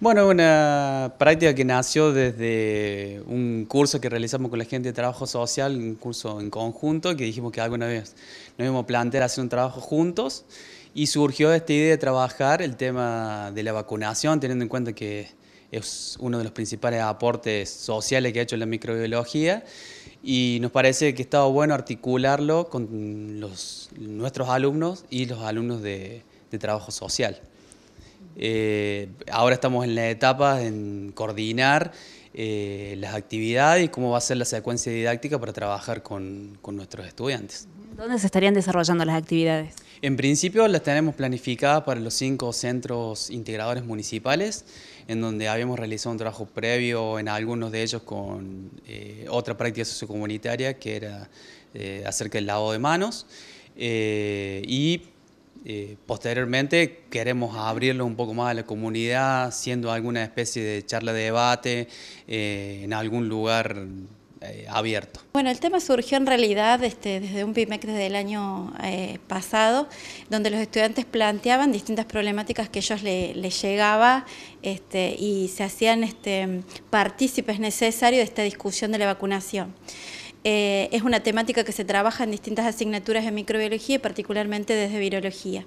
Bueno, una práctica que nació desde un curso que realizamos con la gente de trabajo social, un curso en conjunto, que dijimos que alguna vez nos íbamos a plantear hacer un trabajo juntos y surgió esta idea de trabajar el tema de la vacunación, teniendo en cuenta que es uno de los principales aportes sociales que ha hecho la microbiología y nos parece que estaba bueno articularlo con los, nuestros alumnos y los alumnos de trabajo social. Eh, ahora estamos en la etapa en coordinar eh, las actividades y cómo va a ser la secuencia didáctica para trabajar con, nuestros estudiantes. ¿Dónde se estarían desarrollando las actividades? En principio las tenemos planificadas para los cinco centros integradores municipales, en donde habíamos realizado un trabajo previo en algunos de ellos con eh, otra práctica sociocomunitaria que era acerca del lavado de manos. y posteriormente queremos abrirlo un poco más a la comunidad, siendo alguna especie de charla de debate eh, en algún lugar eh, abierto. Bueno, el tema surgió en realidad este, desde un PIMEC desde el año eh, pasado, donde los estudiantes planteaban distintas problemáticas que ellos les le llegaba este, y se hacían este, partícipes necesarios de esta discusión de la vacunación. Eh, es una temática que se trabaja en distintas asignaturas de microbiología y particularmente desde virología.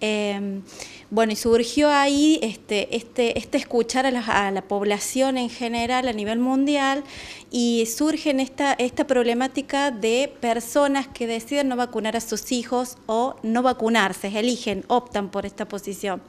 Em, bueno, y surgió ahí este, este, este escuchar a la, población en general a nivel mundial y surge esta, esta problemática de personas que deciden no vacunar a sus hijos o no vacunarse, eligen, optan por esta posición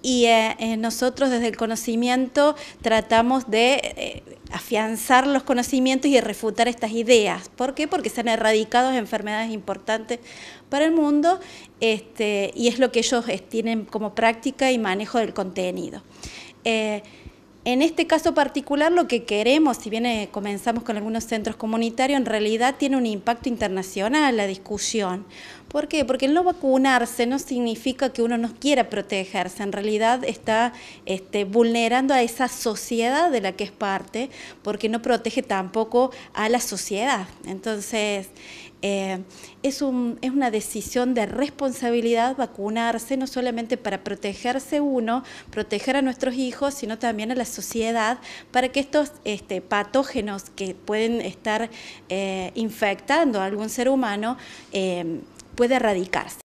y eh, eh, nosotros desde el conocimiento tratamos de afianzar los conocimientos y refutar estas ideas. ¿Por qué? Porque se han erradicado enfermedades importantes para el mundo este, y es lo que ellos tienen como práctica y manejo del contenido. Eh, en este caso particular lo que queremos, si bien eh, comenzamos con algunos centros comunitarios, en realidad tiene un impacto internacional la discusión. ¿Por qué? Porque el no vacunarse no significa que uno no quiera protegerse, en realidad está este, vulnerando a esa sociedad de la que es parte, porque no protege tampoco a la sociedad. Entonces, eh, es, un, es, una decisión de responsabilidad vacunarse, no solamente para protegerse uno, proteger a nuestros hijos, sino también a la sociedad, para que estos este, patógenos que pueden estar eh, infectando a algún ser humano eh, puedan erradicarse.